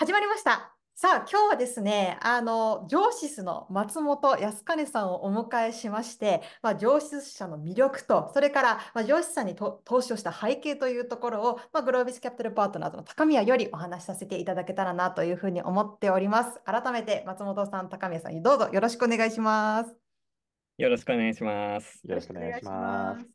始まりました。さあ、今日はですね、あの、上司の松本康兼さんをお迎えしまして、まあ、上司者の魅力と、それから、まあ、上司さんに投資をした背景というところを、まあ、グロービスキャピタルパートナーズの高宮よりお話しさせていただけたらなというふうに思っております。改めて、松本さん、高宮さんにどうぞよろしくお願いします。よろしくお願いします。よろしくお願いします。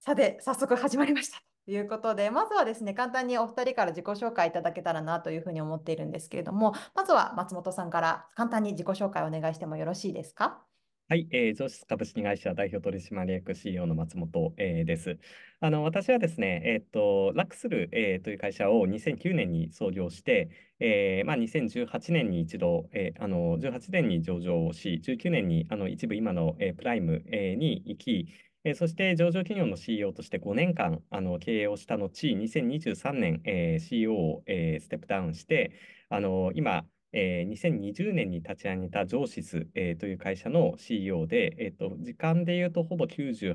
さて、早速始まりました。いうことで、まずはですね、簡単にお二人から自己紹介いただけたらなというふうに思っているんですけれども、まずは松本さんから簡単に自己紹介をお願いしてもよろしいですか。はい、えー、上質株式会社代表取締役 CEO の松本、えー、です。あの私はですね、えっ、ー、と、ラックスル、えー、という会社を2009年に創業して、えーまあ、2018年に一度、えー、あの18年に上場をし、19年にあの一部今の、えー、プライム、えー、に行き、えそして上場企業の CEO として5年間あの経営をした後、2023年、えー、CEO を、えー、ステップダウンして、あの今、えー、2020年に立ち上げた上ョス、えー、という会社の CEO で、えーと、時間でいうとほぼ98%、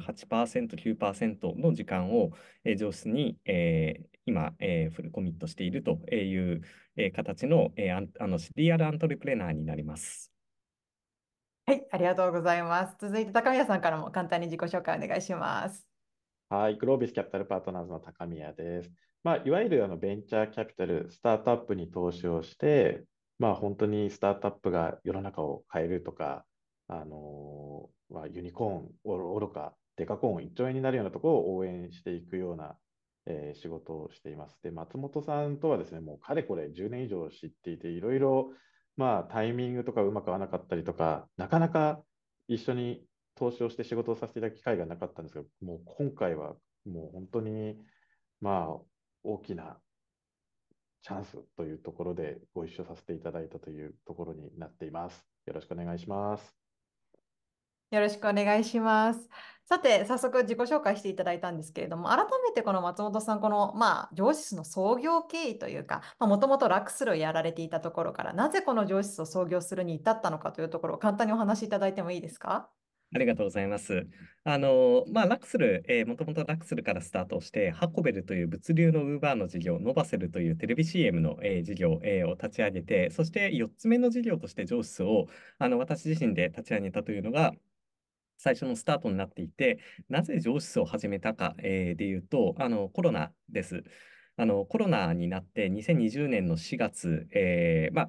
9%の時間を、えー、ジョーに、えー、今、えー、フルコミットしているという、えー、形の、えー、あのリアルアントレプレナーになります。はい、ありがとうございます。続いて高宮さんからも簡単に自己紹介お願いします。はい、グロービスキャピタルパートナーズの高宮です。まあ、いわゆるあのベンチャーキャピタル、スタートアップに投資をして、まあ、本当にスタートアップが世の中を変えるとか、あのー、まあ、ユニコーンおろか、デカコーン1兆円になるようなところを応援していくような、えー、仕事をしています。で、松本さんとはですね、もうかれこれ10年以上知っていて、いろいろまあ、タイミングとかうまく合わなかったりとか、なかなか一緒に投資をして仕事をさせていただく機会がなかったんですけど、もう今回はもう本当に、まあ、大きなチャンスというところでご一緒させていただいたというところになっています。よろしくお願いします。よろしくお願いします。さて、早速自己紹介していただいたんですけれども、改めてこの松本さん、この、まあ、上司の創業経緯というか、もともとラクスルをやられていたところから、なぜこの上司を創業するに至ったのかというところを簡単にお話しいただいてもいいですかありがとうございます。あの、まあ、ラクスル、えー、もともとラクスルからスタートして、ハコベルという物流のウーバーの事業、ノバセルというテレビ CM の、えー、事業、えー、を立ち上げて、そして4つ目の事業として上司を、あの、私自身で立ち上げたというのが、最初のスタートになっていて、なぜ上質を始めたか、えー、でいうと、あのコロナです。あのコロナになって2020年の4月、えー、ま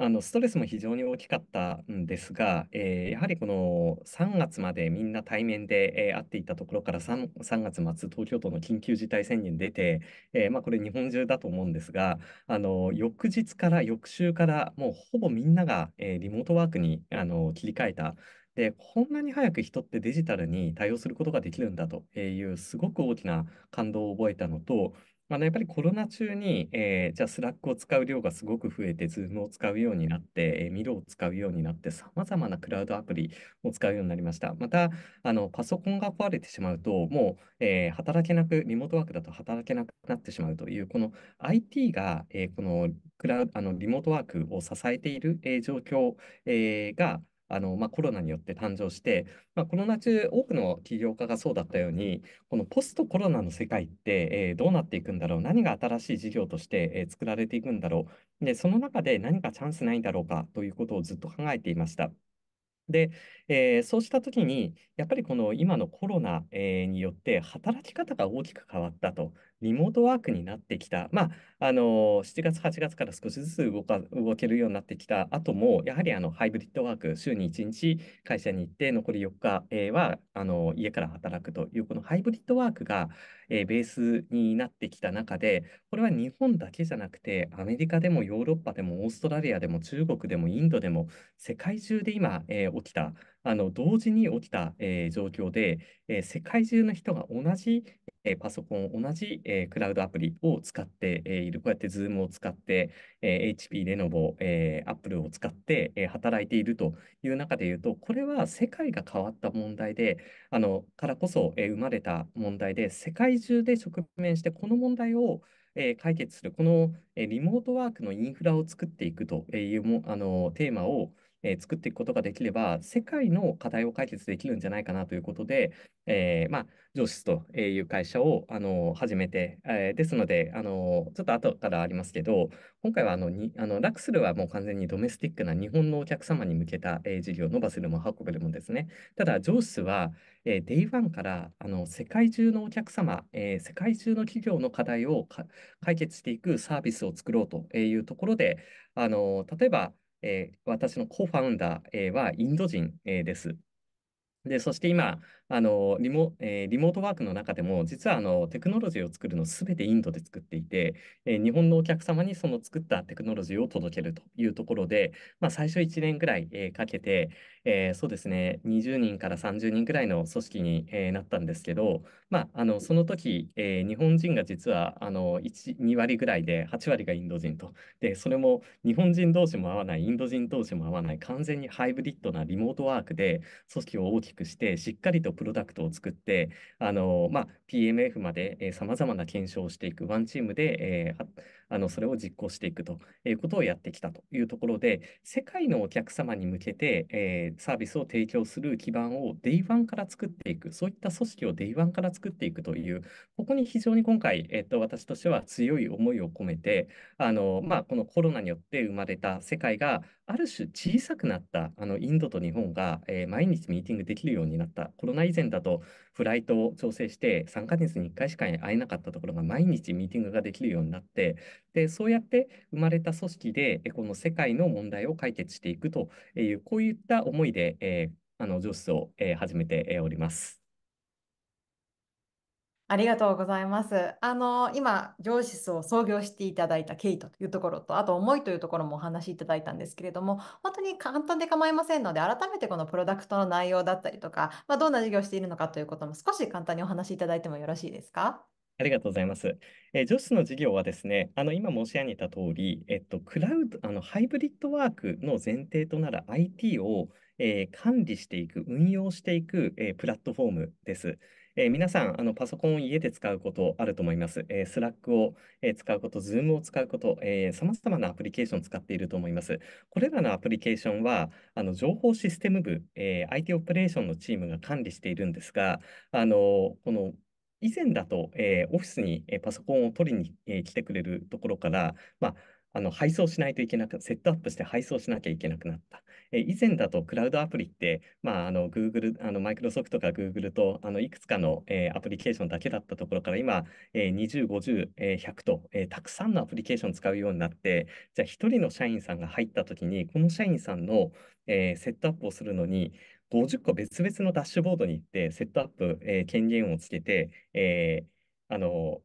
あのストレスも非常に大きかったんですが、えー、やはりこの3月までみんな対面で、えー、会っていたところから 3, 3月末、東京都の緊急事態宣言出て、えー、まあ、これ日本中だと思うんですが、あの翌日から翌週からもうほぼみんなが、えリモートワークにあの切り替えたで、こんなに早く人ってデジタルに対応することができるんだというすごく大きな感動を覚えたのと、まあやっぱりコロナ中に、えー、じゃあスラックを使う量がすごく増えて、ズームを使うようになって、えー、ミロを使うようになって、さまざまなクラウドアプリを使うようになりました。また、あのパソコンが壊れてしまうと、もう、えー、働けなく、リモートワークだと働けなくなってしまうという、この IT が、えー、このクラウあのリモートワークを支えている、えー、状況、えー、が、あの、まあ、コロナによって誕生して、まあ、コロナ中、多くの起業家がそうだったように、このポストコロナの世界って、えー、どうなっていくんだろう、何が新しい事業として、えー、作られていくんだろう、で、その中で何かチャンスないんだろうかということをずっと考えていました。で、えー、そうしたときに、やっぱりこの今のコロナ、えー、によって働き方が大きく変わったと。リモートワークになってきた、まあ、あの7月、8月から少しずつ動か動けるようになってきた後も、やはりあのハイブリッドワーク、週に1日会社に行って、残り4日、はあの家から働くという、このハイブリッドワークが、えー、ベースになってきた中で、これは日本だけじゃなくて、アメリカでもヨーロッパでも、オーストラリアでも、中国でも、インドでも、世界中で今、えー、起きたあの同時に起きた、えー、状況で、えー、世界中の人が同じ、えー、パソコン、同じ、えー、クラウドアプリを使っている、こうやって Zoom を使って、えー、HP、レノボ、えー、Apple を使って、えー、働いているという中でいうと、これは世界が変わった問題で、あのからこそ、えー、生まれた問題で、世界中で直面して、この問題をえ解決する、この、えリモートワークのインフラを作っていくというもあのテーマを、えー、作っていくことができれば、世界の課題を解決できるんじゃないかなということで、えー、まあ、上司という会社を、あの始めて、えー、ですので、あのちょっと後からありますけど、今回はあのにあのラクスルはもう完全にドメスティックな日本のお客様に向けた、えー、事業のバスルも運べるもですね。ただ、上司は、えー、デイワンからあの世界中のお客様、えー、世界中の企業の課題を解決していくサービスを作ろうというところで、あの例えば、えー、私のコファウンダーはインド人です。で、そして今、あのリモ、えー、リモートワークの中でも、実はあのテクノロジーを作るのすべてインドで作っていて、えー、日本のお客様にその作ったテクノロジーを届けるというところで、まあ、最初1年ぐらい、えー、かけて、えー、そうですね、20人から30人ぐらいの組織に、えー、なったんですけど、まあ、あのその時、えー、日本人が実はあの2割ぐらいで、8割がインド人と。で、それも日本人同士も合わない、インド人同士も合わない、完全にハイブリッドなリモートワークで組織を大きくして、しっかりとプロダクトを作って、あのまあ、PMF までさまざまな検証をしていく、ワンチームで、えーあのそれを実行していくということをやってきたというところで、世界のお客様に向けて、えー、サービスを提供する基盤を Day1 から作っていく、そういった組織を Day1 から作っていくという、ここに非常に今回、えー、と私としては強い思いを込めて、あのまあ、このコロナによって生まれた世界がある種小さくなったあのインドと日本が、えー、毎日ミーティングできるようになった、コロナ以前だとフライトを調整して3ヶ月に1回しか会えなかったところが毎日ミーティングができるようになって、でそうやって生まれた組織でこの世界の問題を解決していくというこういった思いで、えー、あの上司を、えー、始めております。ありがとうございます。あの、今、上司を創業していただいた経緯というところと、あと思いというところもお話しいただいたんですけれども、本当に簡単で構いませんので、改めてこのプロダクトの内容だったりとか、まあ、どんな事業をしているのかということも少し簡単にお話しいただいてもよろしいですかありがとうございます。えー、ジョの事業はですね、あの今申し上げた通り、えっと、クラウド、あのハイブリッドワークの前提となる IT を、えー、管理していく、運用していく、えー、プラットフォームです。え皆さんあの、パソコンを家で使うことあると思います。えー、スラックを、え使うこと、Zoom を使うこと、えま様々なアプリケーションを使っていると思います。これらのアプリケーションは、あの情報システム部、えー、IT オペレーションのチームが管理しているんですが、あのこの以前だと、えー、オフィスに、えー、パソコンを取りに、えー、来てくれるところから、まあ、あの配送しないといけなく、セットアップして配送しなきゃいけなくなった。え以前だとクラウドアプリって、まあ、あの Google、あの Microsoft とか Google とあのいくつかの、えー、アプリケーションだけだったところから、今、えー、20、50、えー、100と、えー、たくさんのアプリケーションを使うようになって、じゃあ1人の社員さんが入ったときに、この社員さんの、えセットアップをするのに、50個別々のダッシュボードに行って、セットアップ、えー、権限をつけて、えー、あの、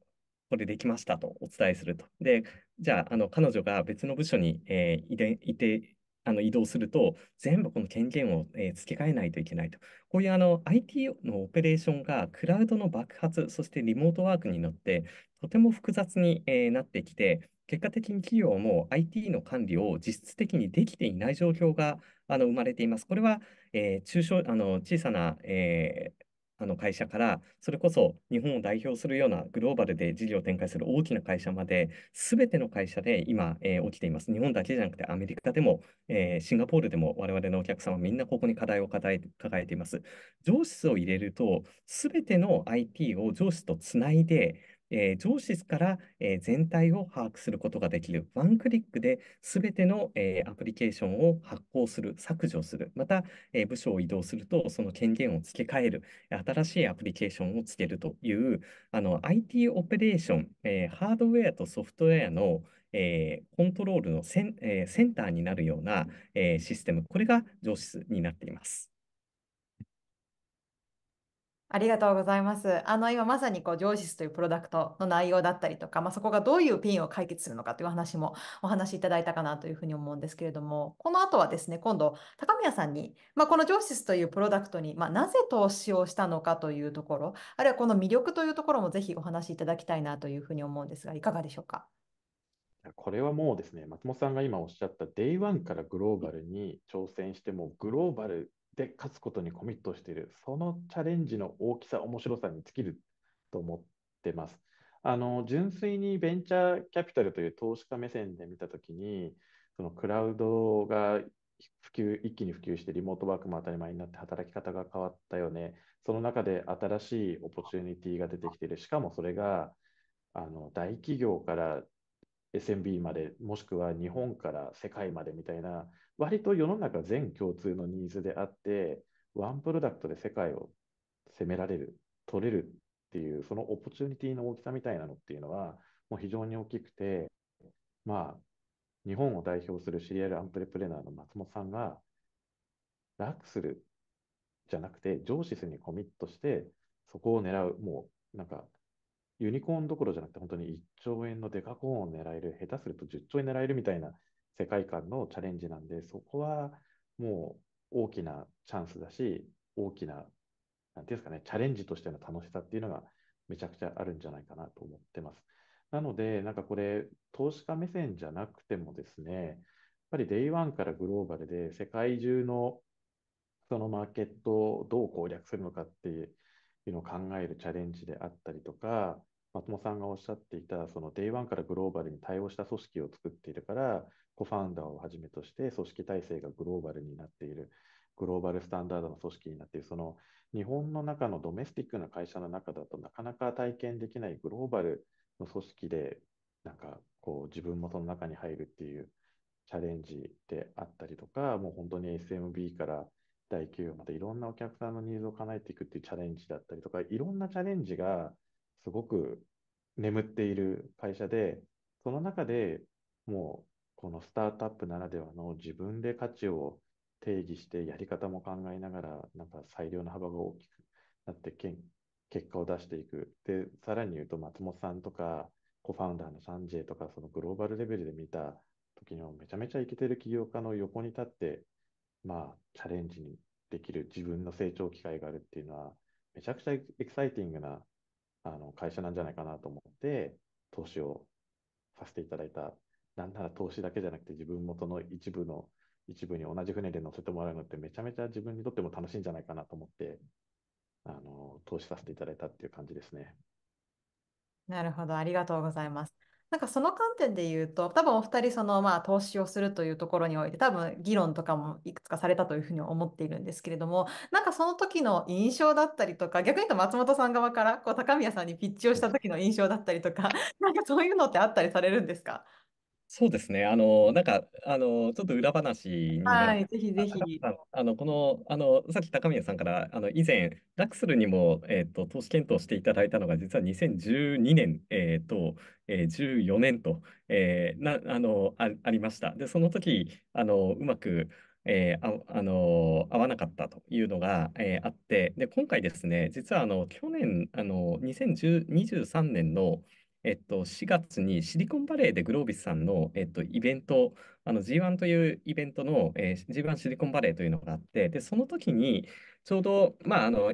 これできましたとお伝えすると。で、じゃあ、あの、彼女が別の部署に、えー、いでいて、あの移動すると、全部この権限を、えー、付け替えないといけないと。こういうあの IT のオペレーションがクラウドの爆発、そしてリモートワークに乗ってとても複雑に、えなってきて、結果的に企業も IT の管理を実質的にできていない状況があの生まれています。これは、え中小あの小さな、えーあの会社から、それこそ日本を代表するようなグローバルで事業を展開する大きな会社まで、全ての会社で今、えー、起きています。日本だけじゃなくて、アメリカでも、えー、シンガポールでも、我々のお客様、みんなここに課題を抱え抱えています。上司を入れると、全ての IT を上司とつないで、えー、上司から、えー、全体を把握することができる。ワンクリックで全ての、えー、アプリケーションを発行する、削除する、また、え部署を移動すると、その権限を付け替える、新しいアプリケーションをつけるという、あの IT オペレーション、えハードウェアとソフトウェアのえー、コントロールのセン,、えー、センターになるような、えー、システム、これが上質になっています。ありがとうございます。あの、今まさにこう、ジョーシスというプロダクトの内容だったりとか、まあ、そこがどういうピンを解決するのかという話もお話しいただいたかなというふうに思うんですけれども、この後はですね、今度、高宮さんに、まあ、このジョーシスというプロダクトに、まあ、なぜ投資をしたのかというところ、あるいはこの魅力というところもぜひお話しいただきたいなというふうに思うんですが、いかがでしょうか。これはもうですね、松本さんが今おっしゃった、デイワンからグローバルに挑戦しても、グローバルで勝つことにコミットしている、そのチャレンジの大きさ、面白さに尽きると思ってます。あの純粋にベンチャーキャピタルという投資家目線で見たときに、そのクラウドが普及一気に普及してリモートワークも当たり前になって働き方が変わったよね。その中で新しいオポチュニティが出てきている。しかもそれがあの大企業から SMB まで、もしくは日本から世界までみたいな割と世の中全共通のニーズであって、ワンプロダクトで世界を攻められる、取れるっていう、そのオプチュニティの大きさみたいなのっていうのは、もう非常に大きくて、まあ、日本を代表するシリアルアンプレプレナーの松本さんが、楽するじゃなくて、上司スにコミットして、そこを狙う、もうなんか、ユニコーンどころじゃなくて、本当に1兆円のデカコーンを狙える、下手すると10兆円狙えるみたいな世界観のチャレンジなんで、そこはもう大きなチャンスだし、大きな、なんていうんですかね、チャレンジとしての楽しさっていうのがめちゃくちゃあるんじゃないかなと思ってます。なので、なんかこれ、投資家目線じゃなくてもですね、やっぱりデイワンからグローバルで世界中のそのマーケットをどう攻略するのかっていうのを考えるチャレンジであったりとか、松本さんがおっしゃっていた、その Day1 からグローバルに対応した組織を作っているから、コファウンダーをはじめとして組織体制がグローバルになっている、グローバルスタンダードの組織になっている、その日本の中のドメスティックな会社の中だとなかなか体験できないグローバルの組織で、なんかこう自分もその中に入るっていうチャレンジであったりとか、もう本当に SMB から大企業までいろんなお客さんのニーズを叶えていくっていうチャレンジだったりとか、いろんなチャレンジがすごく眠っている会社で、その中でもうこのスタートアップならではの自分で価値を定義してやり方も考えながら、なんか裁量の幅が大きくなってけん、結果を出していく。で、さらに言うと、松本さんとか、コファウンダーのサンジェとか、そのグローバルレベルで見た時のめちゃめちゃイケてる起業家の横に立って、まあ、チャレンジにできる自分の成長機会があるっていうのは、めちゃくちゃエキサイティングなあの会社なんじゃないかなと思って、投資をさせていただいたなんなら投資だけじゃなくて自分元の一部の一部に同じ船で乗せてもらうのってめちゃめちゃ自分にとっても楽しいんじゃないかなと思って、あの、投資させていただいたっていう感じですね。なるほど、ありがとうございます。なんかその観点で言うと、多分お二人そのまあ投資をするというところにおいて、多分議論とかもいくつかされたというふうに思っているんですけれども、なんかその時の印象だったりとか、逆に言うと松本さん側からこう高宮さんにピッチをした時の印象だったりとか、なんかそういうのってあったりされるんですかそうですね。あの、なんか、あの、ちょっと裏話にはい、ぜひぜひ。あの、この、あの、さっき高宮さんから、あの、以前、ラクスルにも、えっと、投資検討していただいたのが、実は2012年、えっと、えー、14年と、えー、な、あの、あ、ありました。で、その時、あの、うまく、えー、あ、あの、合わなかったというのが、えーあって、で、今回ですね、実は、あの、去年、あの、2010、23年の、えっと、4月にシリコンバレーでグロービスさんの、えっと、イベント、あの G1 というイベントの、えー、G1 シリコンバレーというのがあって、で、その時に、ちょうど、まあ、あの、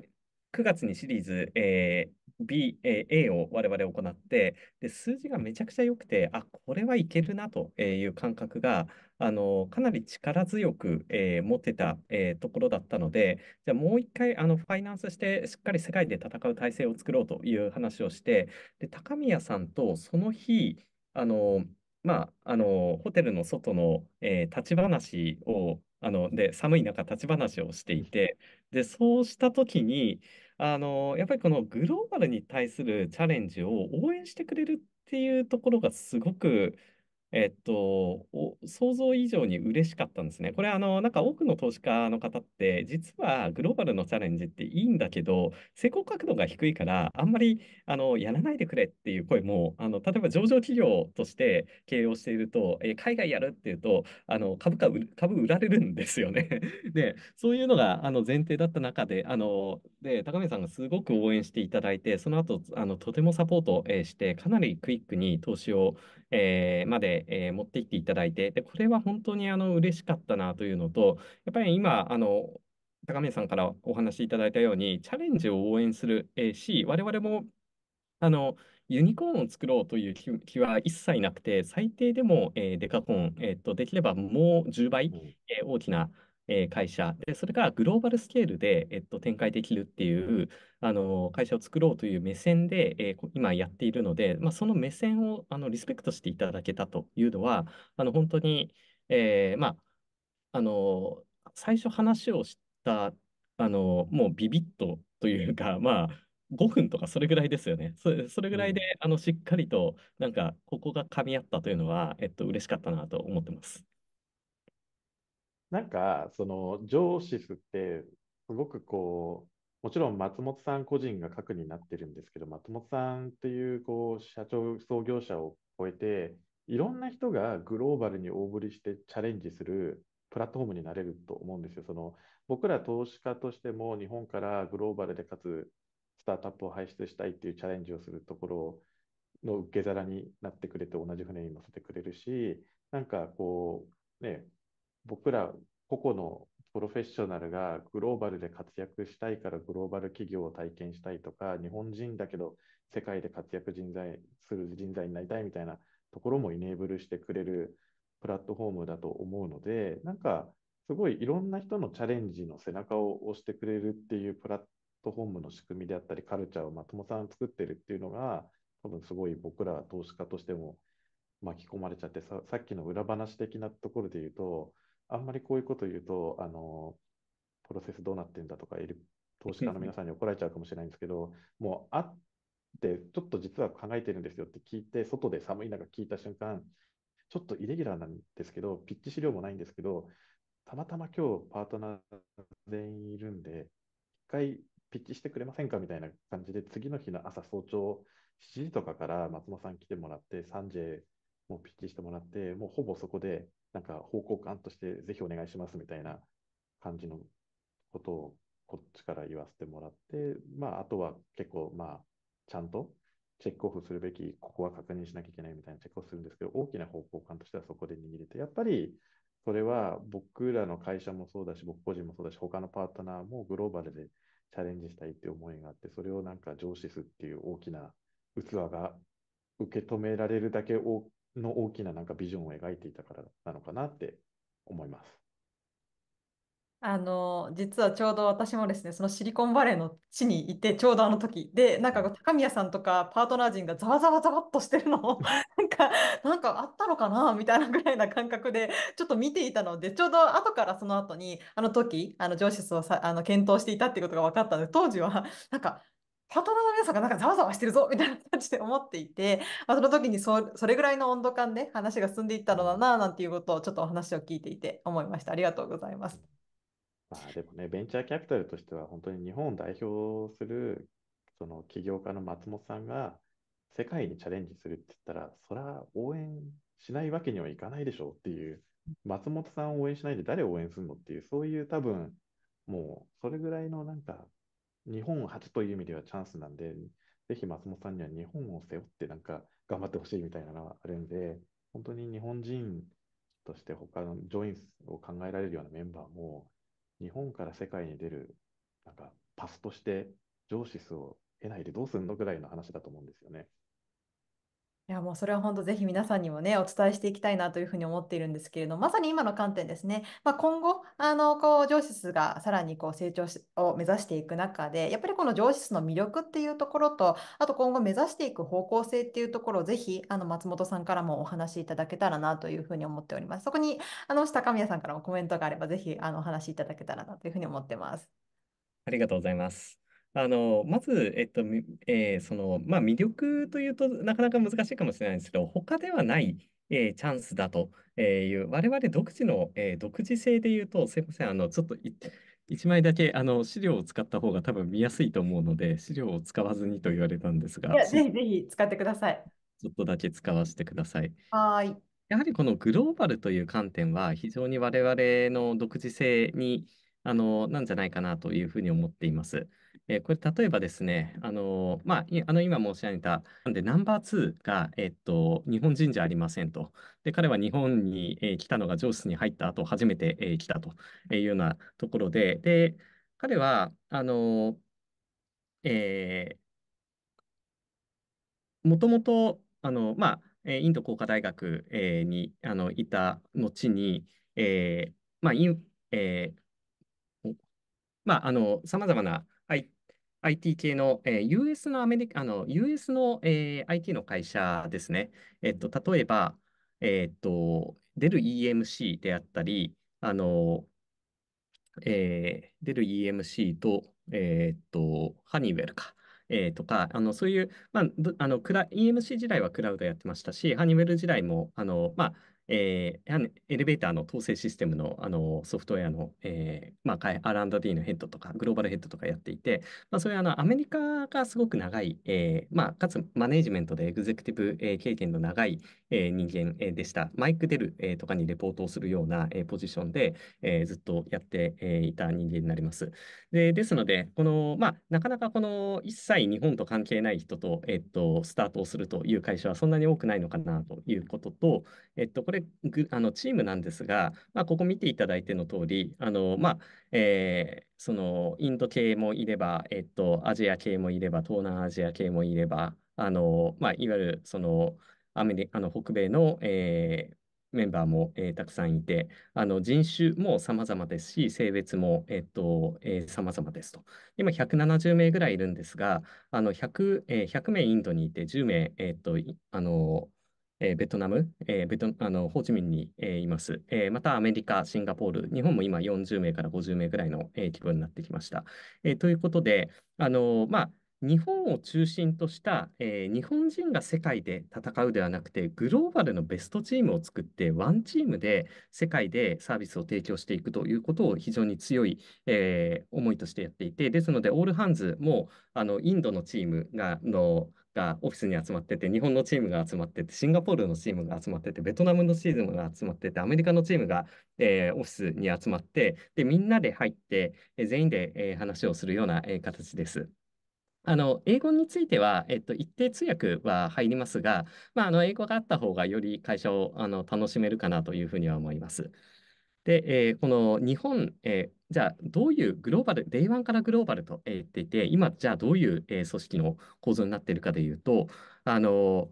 9月にシリーズ、えー、B、え A を我々行ってで、数字がめちゃくちゃ良くて、あ、これはいけるなという感覚が、あの、かなり力強く、えー、持ってた、えー、ところだったので、じゃあもう一回、あの、ファイナンスしてしっかり世界で戦う体制を作ろうという話をして、で、高宮さんとその日、あの、まあ、あの、ホテルの外の、えー、立ち話を、あの、で、寒い中立ち話をしていて、で、そうした時に、あやっぱりこのグローバルに対するチャレンジを応援してくれるっていうところがすごく、えっと、想像以上に嬉しかったんですね。これ、あの、なんか多くの投資家の方って、実はグローバルのチャレンジっていいんだけど、成功角度が低いから、あんまり、あの、やらないでくれっていう声も、あの、例えば上場企業として経営をしていると、え海外やるっていうと、あの、株価、株売られるんですよね。で、そういうのが、あの、前提だった中で、あの、で、高見さんがすごく応援していただいて、その後、あの、とてもサポートして、かなりクイックに投資を、えー、まで、えー、持ってっていただいて、で、これは本当にあの嬉しかったなというのと、やっぱり今、あの、高宮さんからお話しいただいたように、チャレンジを応援する、えー、し、我々も、あの、ユニコーンを作ろうという気は一切なくて、最低でも、えー、デカコン、えーと、できればもう10倍、えー、大きなえ会社で、それがグローバルスケールで、えっと、展開できるっていう、あの会社を作ろうという目線で、えー、今やっているので、まあ、その目線をあのリスペクトしていただけたというのは、あの本当に、えー、まあ、あの最初話をしたあのもうビビッとというか、まあ、5分とかそれぐらいですよね。それぐらいで、うん、あのしっかりと、なんか、ここが噛み合ったというのは、えっと嬉しかったなと思ってます。なんか、その、ジョーシスって、すごくこう、もちろん松本さん個人が核になってるんですけど、松本さんっていうこう社長、創業者を超えて、いろんな人がグローバルに大振りしてチャレンジするプラットフォームになれると思うんですよ。その僕ら投資家としても日本からグローバルでかつスタートアップを輩出したいっていうチャレンジをするところの受け皿になってくれて同じ船に乗せてくれるし、なんかこう、ね、僕ら個々のプロフェッショナルがグローバルで活躍したいからグローバル企業を体験したいとか、日本人だけど世界で活躍人材する人材になりたいみたいなところもイネーブルしてくれるプラットフォームだと思うので、なんかすごいいろんな人のチャレンジの背中を押してくれるっていうプラットフォームの仕組みであったり、カルチャーをまともさん作ってるっていうのが、多分すごい僕ら投資家としても巻き込まれちゃってさ、さっきの裏話的なところで言うと、あんまりこういうこと言うと、あの、プロセスどうなってんだとか、投資家の皆さんに怒られちゃうかもしれないんですけど、もう会って、ちょっと実は考えてるんですよって聞いて、外で寒い中聞いた瞬間、ちょっとイレギュラーなんですけど、ピッチ資料もないんですけど、たまたま今日パートナー全員いるんで、一回ピッチしてくれませんかみたいな感じで、次の日の朝早朝7時とかから松本さん来てもらって、3時もピッチしてもらって、もうほぼそこでなんか方向感としてぜひお願いしますみたいな感じのことをこっちから言わせてもらって、まあ、あとは結構、まあ、ちゃんとチェックオフするべき、ここは確認しなきゃいけないみたいなチェックをするんですけど、大きな方向感としてはそこで握れて、やっぱりそれは僕らの会社もそうだし、僕個人もそうだし、他のパートナーもグローバルでチャレンジしたいっていう思いがあって、それをなんか上司すっていう大きな器が受け止められるだけ大の大きななんかビジョンを描いていたからなのかなって思います。あの実はちょうど私もですねそのシリコンバレーの地にいてちょうどあの時でなんか高宮さんとかパートナー陣がざわざわざわっとしてるのをなんかなんかあったのかなみたいなぐらいな感覚でちょっと見ていたのでちょうど後からその後にあの時あの上司をさあの検討していたっていうことが分かったので当時はなんかパートナーの皆さんがなんかざわざわしてるぞみたいな感じで思っていて、まあ、その時にそそれぐらいの温度感で話が進んでいったのだななんていうことをちょっとお話を聞いていて思いました。ありがとうございます。まあ、でもね、ベンチャーキャピタルとしては本当に日本を代表するその起業家の松本さんが世界にチャレンジするって言ったら、それは応援しないわけにはいかないでしょうっていう、松本さんを応援しないで誰を応援するのっていう、そういう多分、もうそれぐらいのなんか日本初という意味ではチャンスなんで、ぜひ松本さんには日本を背負ってなんか頑張ってほしいみたいなのがあるんで、本当に日本人として他のジョインを考えられるようなメンバーも、日本から世界に出るなんかパスとして、上司数を得ないでどうすんのぐらいの話だと思うんですよね。いやもうそれは本当ぜひ皆さんにもねお伝えしていきたいなというふうに思っているんですけれどまさに今の観点ですね、まあ、今後あのこう上司数がさらにこう成長を目指していく中でやっぱりこの上質の魅力っていうところとあと今後目指していく方向性っていうところをぜひあの松本さんからもお話しいただけたらなというふうに思っておりますそこにあの高宮さんからもコメントがあればぜひあのお話しいただけたらなというふうに思ってますありがとうございますあの、まず、えっと、えー、その、まあ、魅力というとなかなか難しいかもしれないんですけど、他ではない、えー、チャンスだという、我々独自の、えー、独自性でいうと、すいません、あの、ちょっと1枚だけあの資料を使った方が多分見やすいと思うので、資料を使わずにと言われたんですが、ぜひぜひ使ってください。ちょっとだけ使わせてください。はい。やはりこのグローバルという観点は、非常に我々の独自性にあのなんじゃないかなというふうに思っています。えこれ例えばですね、あのまあ、あの今申し上げた、なんでナンバー2が、えっと、日本人じゃありませんと。で、彼は日本に、え来たのが上司に入った後、初めて、え来たというようなところで、で、彼は、あの、えもともと、あの、まあ、インド工科大学、えにあのいた後に、えー、まあ、イン、えー、まあ、あの、様々な IT IT 系の、えー、US のアメリカ、あの、US の、えー、IT の会社ですね。えっと、例えば、えっと、出る EMC であったり、あの、えー、出る EMC と、えー、っと、ハニーウェルか。えー、とか、あのそういう、まあ、あのクラ EMC 時代はクラウドやってましたし、ハニウェル時代も、あのまあ、えー、エレベーターの統制システムのあのソフトウェアの、えーまあ、R&D のヘッドとかグローバルヘッドとかやっていて、まあ、そういうあのアメリカがすごく長い、えーまあ、かつマネジメントでエグゼクティブ、えー、経験の長い、えー、人間、えでした。マイク・デル、えー、とかにレポートをするような、えー、ポジションで、えー、ずっとやって、えー、いた人間になります。でですので、このまあ、なかなかこの一切日本と関係ない人と,、えー、とスタートをするという会社はそんなに多くないのかなということと、えー、とこれれあのチームなんですが、まあ、ここ見ていただいての通り、あのまあえー、そのインド系もいれば、えっと、アジア系もいれば、東南アジア系もいれば、あのまあ、いわゆるそのアメリあの北米の、えー、メンバーも、えー、たくさんいて、あの人種も様々ですし、性別も、えっとえー、様々ですと。今、170名ぐらいいるんですが、あの 100, えー、100名インドにいて、10名、えとあのえー、ベトナム、えー、ベトあのホーチミンに、えー、います、えー。またアメリカ、シンガポール、日本も今40名から50名ぐらいの、えー、規模になってきました。えー、ということで、あのまあ、日本を中心とした、えー、日本人が世界で戦うではなくて、グローバルのベストチームを作って、ワンチームで世界でサービスを提供していくということを非常に強い、えー、思いとしてやっていて、ですので、オールハンズもあのインドのチームがのがオフィスに集まってて、日本のチームが集まってて、シンガポールのチームが集まってて、ベトナムのチームが集まってて、アメリカのチームが、えー、オフィスに集まって、で、みんなで入って、えー、全員で、えー、話をするような、えー、形です。あの英語については、えっと、一定通訳は入りますが、まあ、あの英語があった方がより会社をあの楽しめるかなというふうには思います。で、えー、この日本、えーじゃあどういうグローバル、デイワンからグローバルと、えー、言っていて、今、じゃあどういう、えー、組織の構造になっているかでいうと、あの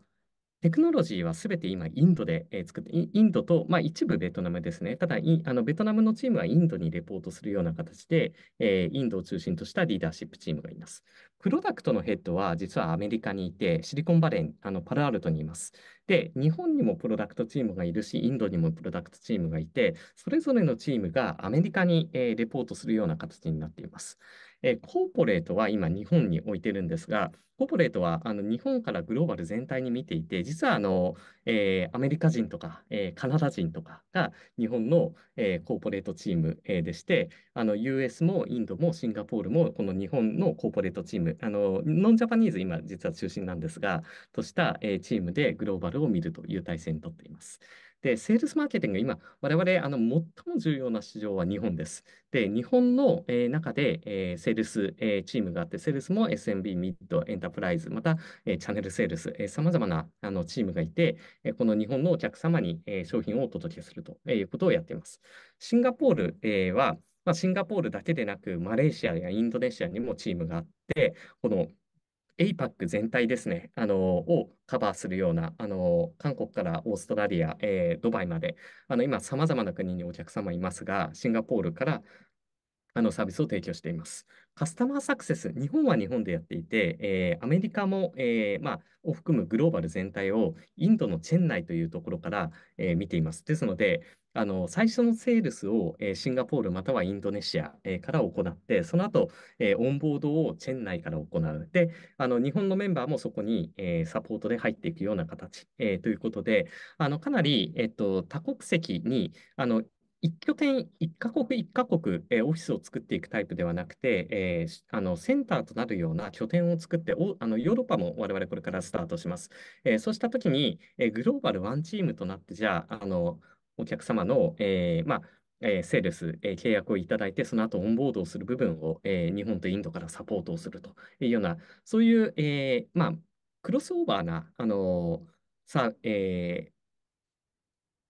テクノロジーはすべて今、インドで、えー、作って、インドと、まあ、一部ベトナムですね。ただ、あのベトナムのチームはインドにレポートするような形で、えー、インドを中心としたリーダーシップチームがいます。プロダクトのヘッドは実はアメリカにいて、シリコンバレー、あのパラアルトにいます。で、日本にもプロダクトチームがいるし、インドにもプロダクトチームがいて、それぞれのチームがアメリカに、えー、レポートするような形になっています。えー、コーポレートは今日本に置いてるんですが、コーポレートはあの日本からグローバル全体に見ていて、実はあの、えー、アメリカ人とか、えー、カナダ人とかが日本の、えー、コーポレートチーム、えー、でして、あの US もインドもシンガポールもこの日本のコーポレートチーム、あのノンジャパニーズ今実は中心なんですが、とした、えー、チームでグローバルを見るという体制にとっています。で、セールスマーケティング、今、我々、あの、最も重要な市場は日本です。で、日本の、えー、中で、えー、セールス、えー、チームがあって、セールスも SMB、ミッド、エンタープライズ、また、えー、チャンネルセールス、えま様々なあのチームがいて、えー、この日本のお客様に、えー、商品をお届けするということをやっています。シンガポール、えー、は、まあ、シンガポールだけでなく、マレーシアやインドネシアにもチームがあって、この APAC 全体ですね、あのをカバーするような、あの韓国からオーストラリア、えー、ドバイまで、あの今、さまざまな国にお客様いますが、シンガポールからあのサービスを提供しています。カスタマーサクセス、日本は日本でやっていて、えー、アメリカも、えー、まあ、を含むグローバル全体をインドのチェンナイというところから、えー、見ています。ですので、あの最初のセールスを、えシンガポールまたはインドネシア、えから行って、その後、えオンボードをチェン内から行う。で、あの日本のメンバーもそこに、えサポートで入っていくような形、えということで、あのかなり、えと、多国籍にあの一拠点、一カ国一カ国、えー、オフィスを作っていくタイプではなくて、えー、あのセンターとなるような拠点を作っておあの、ヨーロッパも我々これからスタートします。えー、そうしたときに、えー、グローバルワンチームとなって、じゃあ、あのお客様の、えー、まあ、えー、セールス、えー、契約をいただいて、その後オンボードをする部分を、えー、日本とインドからサポートをするというような、そういう、えー、まあ、クロスオーバーな、あのー、さ、えー、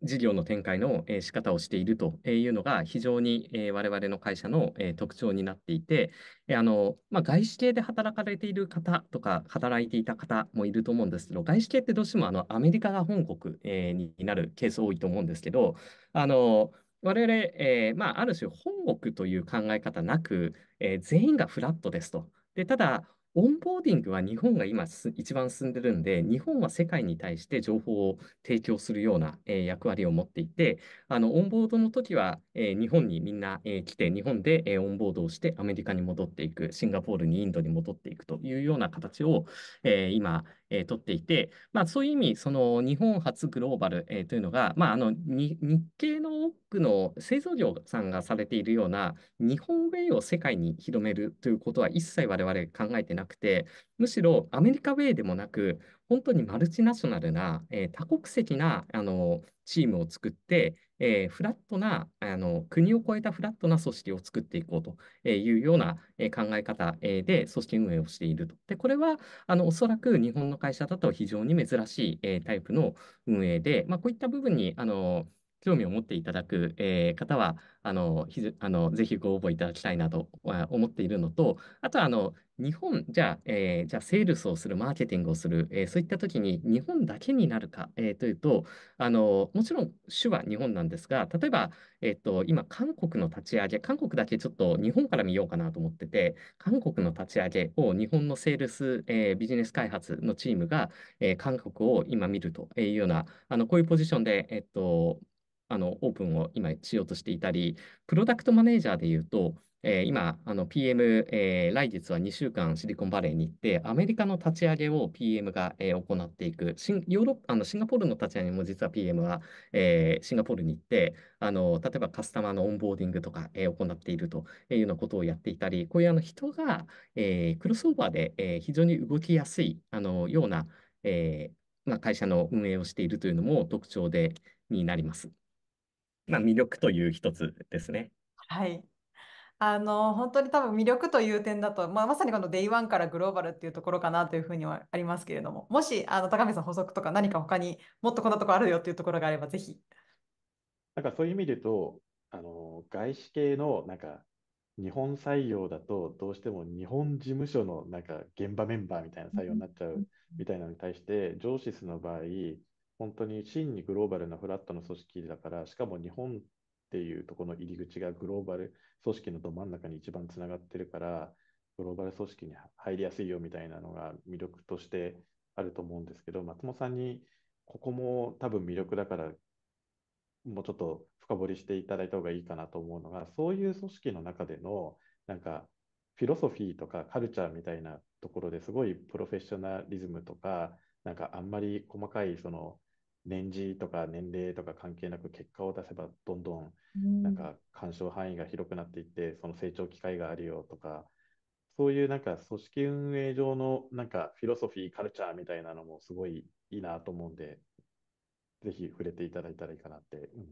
事業の展開の、え仕方をしているというのが非常に、え我々の会社の、え特徴になっていて、あのまあ、外資系で働かれている方とか働いていた方もいると思うんですけど外資系ってどうしてもあのアメリカが本国、えになるケース多いと思うんですけどあの我々、えまあ、ある種本国という考え方なく、え全員がフラットですと。でただオンボーディングは日本が今一番進んでるんで、日本は世界に対して情報を提供するような、えー、役割を持っていて、あのオンボードの時は、えー、日本にみんな、えー、来て、日本で、えオンボードをしてアメリカに戻っていく、シンガポールにインドに戻っていくというような形を、え今、えー、取っていて、まあ、そういう意味、その日本初グローバル、えー、というのが、まあ、あの日系の多くの製造業さんがされているような、日本ウェイを世界に広めるということは一切我々考えてなくて、むしろアメリカウェイでもなく、本当にマルチナショナルな、えー、多国籍なあのチームを作って、えー、フラットなあの、国を超えたフラットな組織を作っていこうというような考え方で組織運営をしていると。で、これはあのおそらく日本の会社だと非常に珍しい、えー、タイプの運営で、まあ、こういった部分にあの興味を持っていただく、えー、方はあのひあのぜひご応募いただきたいなと思っているのと、あとはあの日本、じゃあ、えー、じゃあ、セールスをする、マーケティングをする、えー、そういったときに、日本だけになるか、えー、というと、あのもちろん主は日本なんですが、例えば、えーと、今、韓国の立ち上げ、韓国だけちょっと日本から見ようかなと思ってて、韓国の立ち上げを日本のセールス、えー、ビジネス開発のチームが、えー、韓国を今見るというような、あのこういうポジションで、えっ、ー、と、あのオープンを今しようとしていたり、プロダクトマネージャーでいうと、えー、今、PM、えー、来月は2週間シリコンバレーに行って、アメリカの立ち上げを PM が、えー、行っていく、シンヨーロッあのシンガポールの立ち上げも実は PM は、えー、シンガポールに行ってあの、例えばカスタマーのオンボーディングとか、えー、行っているというようなことをやっていたり、こういうあの人が、えー、クロスオーバーで、えー、非常に動きやすいあのような、えーまあ、会社の運営をしているというのも特徴でになります。まあ、魅力という一つですね。はいあの本当に多分魅力という点だと、まあ、まさにこのデイワンからグローバルっていうところかなというふうにはありますけれども、もしあの高見さん補足とか何か他にもっとこんなところあるよっていうところがあればぜひ。なんかそういう意味で言うと、あの外資系のなんか日本採用だとどうしても日本事務所のなんか現場メンバーみたいな採用になっちゃうみたいなのに対して、上司の場合、本当に真にグローバルなフラットな組織だから、しかも日本っていうところの入り口がグローバル組織のど真ん中に一番つながってるから、グローバル組織に入りやすいよみたいなのが魅力としてあると思うんですけど、松本さんにここも多分魅力だから、もうちょっと深掘りしていただいた方がいいかなと思うのが、そういう組織の中での、なんか、フィロソフィーとかカルチャーみたいなところですごいプロフェッショナリズムとか、なんかあんまり細かいその年次とか年齢とか関係なく結果を出せばどんどんなんか干渉範囲が広くなっていってその成長機会があるよとかそういうなんか組織運営上のなんかフィロソフィーカルチャーみたいなのもすごいいいなと思うんでぜひ触れていただいたらいいかなって、うん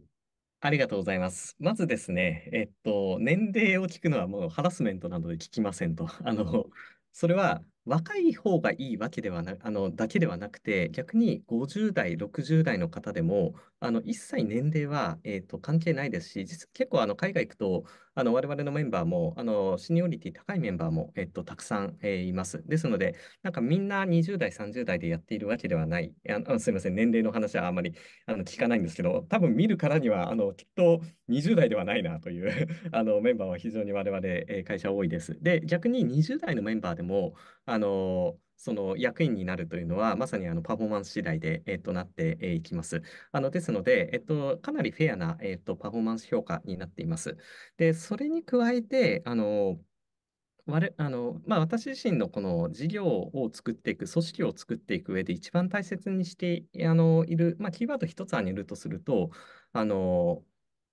ありがとうございます。まずですね、えっと、年齢を聞くのはもうハラスメントなどで聞きませんと。あの、それは若い方がいいわけではな、あの、だけではなくて、逆に50代、60代の方でも、あの、一切年齢は、えと、関係ないですし、実結構、あの、海外行くと、あの、我々のメンバーも、あの、シニオリティ高いメンバーも、えと、たくさん、えー、います。ですので、なんかみんな20代、30代でやっているわけではない、あの、すみません、年齢の話はあまり、あの、聞かないんですけど、多分見るからには、あの、きっと20代ではないなという あの、メンバーは非常に我々、えー、会社多いです。で、逆に20代のメンバーでも、あのその役員になるというのは、まさにあのパフォーマンス次第で、えと、なっていきます。あのですので、えと、かなりフェアな、えと、パフォーマンス評価になっています。で、それに加えて、あのあのまあ、私自身のこの事業を作っていく、組織を作っていく上で一番大切にしてあのいる、まあ、キーワード一つあげるとすると、あの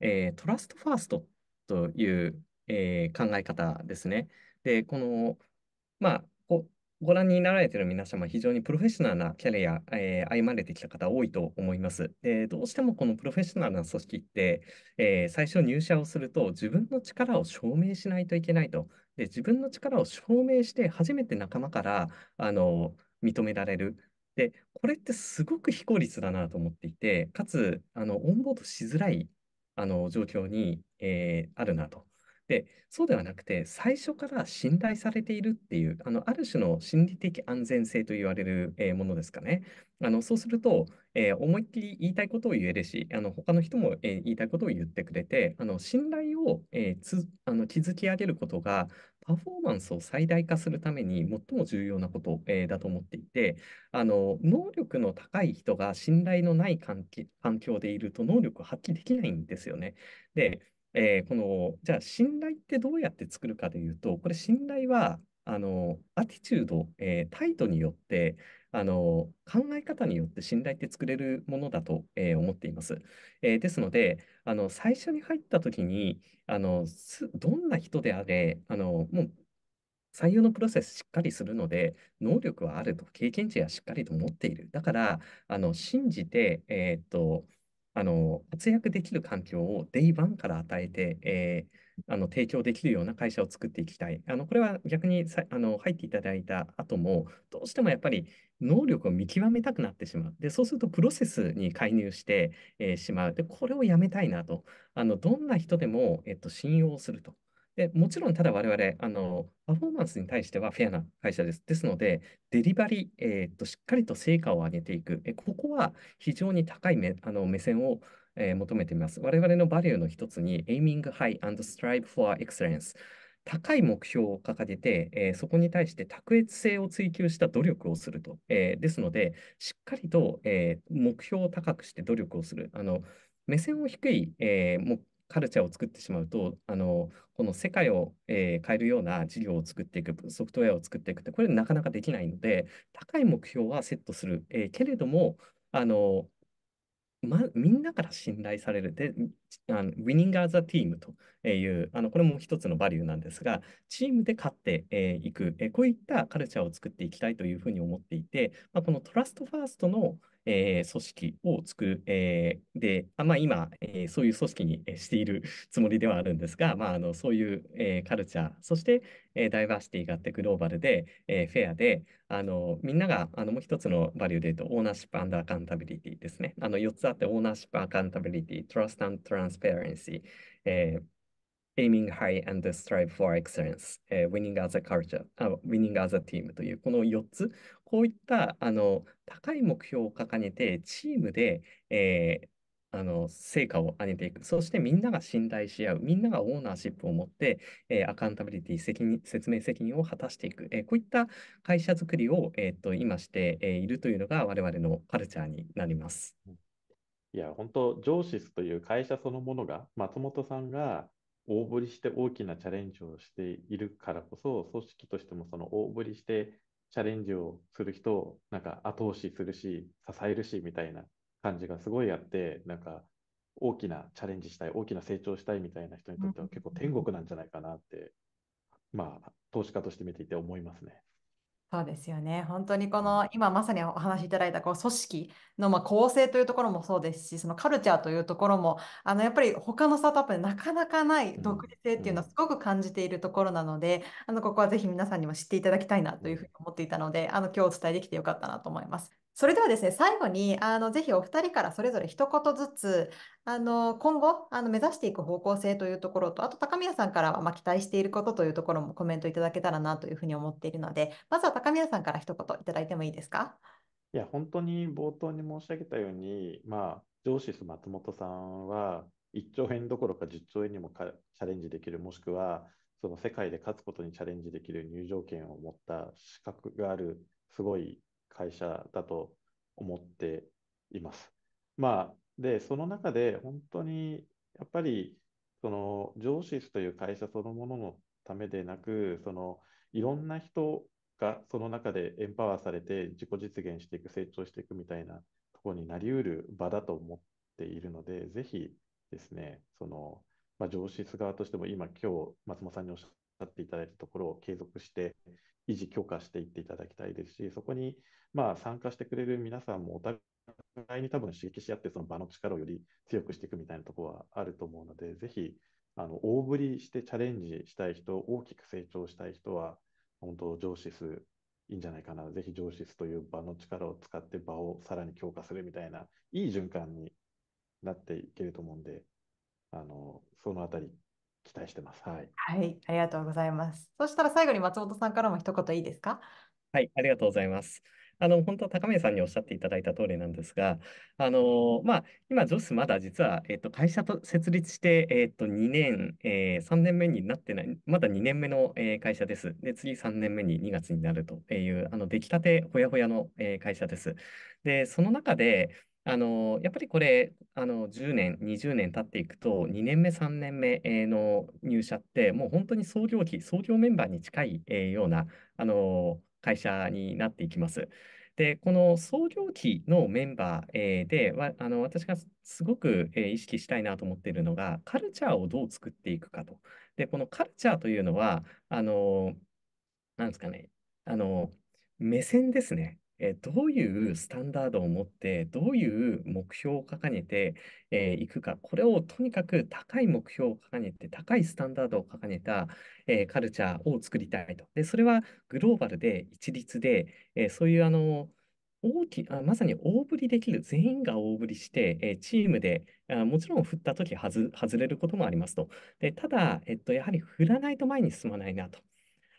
えー、トラストファーストという、えー、考え方ですね。で、この、まあ、ご覧になられている皆様、非常にプロフェッショナルなキャリア、えー、歩まれてきた方多いと思います。でどうしてもこのプロフェッショナルな組織って、えー、最初入社をすると自分の力を証明しないといけないと。で自分の力を証明して初めて仲間からあの認められる。でこれってすごく非効率だなと思っていて、かつあのオンボードしづらいあの状況に、えー、あるなと。で、そうではなくて、最初から信頼されているっていう、あのある種の心理的安全性と言われる、えー、ものですかね。あのそうすると、えー、思いっきり言いたいことを言えるし、あの他の人も、えー、言いたいことを言ってくれて、あの信頼を、えつあの築き上げることが、パフォーマンスを最大化するために最も重要なこと、えー、だと思っていてあの、能力の高い人が信頼のない環境でいると能力を発揮できないんですよね。で、えー、この、じゃあ信頼ってどうやって作るかでいうと、これ信頼は、あの、アティチュード、えー、態度によって、あの、考え方によって信頼って作れるものだと、えー、思っています。えー、ですので、あの、最初に入った時に、あの、どんな人であれ、あの、もう、採用のプロセスしっかりするので、能力はあると、経験値はしっかりと持っている。だから、あの、信じて、えっと、あの活躍できる環境をデイワンから与えて、えー、あの提供できるような会社を作っていきたい。あのこれは逆にさあの入っていただいた後も、どうしてもやっぱり能力を見極めたくなってしまう。で、そうするとプロセスに介入して、えー、しまう。で、これをやめたいなと。あのどんな人でも、えっと、信用すると。でもちろん、ただ我々あの、パフォーマンスに対してはフェアな会社です。ですので、デリバリー、えー、としっかりと成果を上げていく、えここは非常に高い目あの目線を、えー、求めています。我々のバリューの一つに、Aiming High and Strive for Excellence。高い目標を掲げて、えー、そこに対して卓越性を追求した努力をすると。えー、ですので、しっかりと、えー、目標を高くして努力をする。あの目線を低い、えー、カルチャーを作ってしまうと、あのこの世界を、えー、変えるような事業を作っていく、ソフトウェアを作っていくって、これなかなかできないので、高い目標はセットする、えー、けれども、あのま、みんなから信頼される。で、あのング・アザ・ティームという、あのこれも一つのバリューなんですが、チームで勝ってい、えー、く、えー、こういったカルチャーを作っていきたいというふうに思っていて、まあ、このトラストファーストのえー、組織を作る、えー、で、あまあ、今、えー、そういう組織にしている つもりではあるんですが、まあ、あのそういう、えカルチャー、そして、えダイバーシティがあってグローバルで、えフェアで、あのみんながあのもう一つのバリューで言うと、オーナーシップアンドアカウンタビリティですね。あの4つあって、オーナーシップ、アカウンタビリティ、トラストアンドトランスペアレンシー、えー aiming high and strive for excellence, winning as a culture, winning as a team というこの4つ、こういったあの高い目標を掲げてチームで、えー、あの成果を上げていく。そしてみんなが信頼し合う。みんながオーナーシップを持って、えー、アカウンタビリティ責任、説明責任を果たしていく。えー、こういった会社づくりを、えー、っと今して、えいるというのが我々のカルチャーになります。いや、本当、上司という会社そのものが、松本さんが大振りして大きなチャレンジをしているからこそ、組織としてもその大振りしてチャレンジをする人をなんか後押しするし、支えるしみたいな感じがすごいあって、なんか大きなチャレンジしたい、大きな成長したいみたいな人にとっては結構天国なんじゃないかなって、まあ、投資家として見ていて思いますね。そうですよね。本当にこの今まさにお話しいただいたこう組織のまあ構成というところもそうですし、そのカルチャーというところも、あのやっぱり他のスタートアップでなかなかない独立性っていうのはすごく感じているところなので、あのここはぜひ皆さんにも知っていただきたいなというふうに思っていたので、あの今日お伝えできてよかったなと思います。それではですね、最後に、あの、ぜひお二人からそれぞれ一言ずつ、あの、今後、あの、目指していく方向性というところと、あと高宮さんからは、まあ、期待していることというところもコメントいただけたらなというふうに思っているので、まずは高宮さんから一言いただいてもいいですかいや、本当に冒頭に申し上げたように、まあ、上司松本さんは、1兆円どころか10兆円にもチャレンジできる、もしくは、その世界で勝つことにチャレンジできる入場券を持った資格がある、すごい会社だと思っています。まあ、で、その中で本当にやっぱりその上司という会社そのもののためでなく、そのいろんな人がその中でエンパワーされて自己実現していく、成長していくみたいなところになりうる場だと思っているので、ぜひですね、その、まあ、上司側としても今、今日松本さんにおっしゃっていただいたところを継続して、維持、強化していっていただきたいですし、そこにまあ参加してくれる皆さんもお互いに多分刺激し合って、その場の力をより強くしていくみたいなところはあると思うので、ぜひあの大振りしてチャレンジしたい人、大きく成長したい人は、本当、上司数いいんじゃないかな、ぜひ上司という場の力を使って場をさらに強化するみたいな、いい循環になっていけると思うんで、あのそのあたり、期待してます。はい。はい、ありがとうございます。そしたら最後に松本さんからも一言いいですかはい、ありがとうございます。あの本当は高宮さんにおっしゃっていただいた通りなんですが、あのまあ、今、ジョスまだ実は、えっと、会社と設立して、えっと、2年、えー、3年目になってない、まだ2年目の、えー、会社です。で、次3年目に2月になるという、あの出来たてほやほやの、えー、会社です。で、その中で、あのやっぱりこれあの10年20年経っていくと2年目3年目の入社ってもう本当に創業期創業メンバーに近い、えー、ようなあの会社になっていきます。でこの創業期のメンバー、であの私がすごく、意識したいなと思っているのがカルチャーをどう作っていくかと。でこのカルチャーというのはあのなんですかねあの目線ですね。えどういうスタンダードを持って、どういう目標を掲げてい、えー、くか、これをとにかく高い目標を掲げて、高いスタンダードを掲げた、えー、カルチャーを作りたいと。で、それはグローバルで一律で、えー、そういうあの、大きあまさに大振りできる、全員が大振りして、えー、チームであもちろん振ったとき外れることもありますと。でただ、えっと、やはり振らないと前に進まないなと。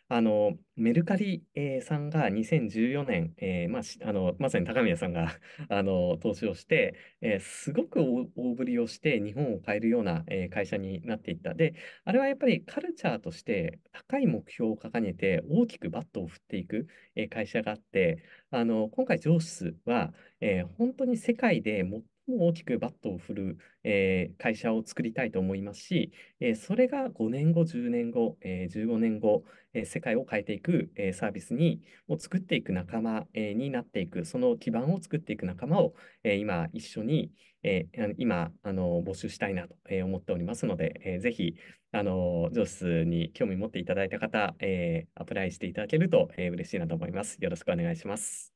あのメルカリ、えー、さんが2014年、えーまあ、あのまさに高宮さんが あの投資をして、えー、すごく大振りをして日本を変えるような、えー、会社になっていった。で、あれはやっぱりカルチャーとして高い目標を掲げて大きくバットを振っていく、えー、会社があって、あの今回、上質は、えー、本当に世界で大きくバットを振る、えー、会社を作りたいと思いますし、えー、それが5年後、10年後、えー、15年後、え世界を変えていく、えサービスにを作っていく仲間、えになっていく、その基盤を作っていく仲間を、え今一緒に、え今あの募集したいなと思っておりますので、えー、ぜひあの上司に興味持っていただいた方、えアプライしていただけると、えー、嬉しいなと思います。よろしくお願いします。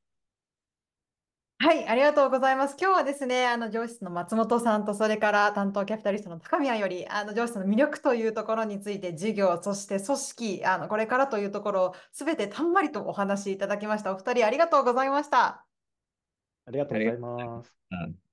はい、ありがとうございます。今日はですね、あの上司の松本さんと、それから担当キャピタリストの高宮より、あの上司の魅力というところについて、事業、そして組織、あのこれからというところを、全てたんまりとお話しいただきました。お二人、ありがとうございました。ありがとうございます。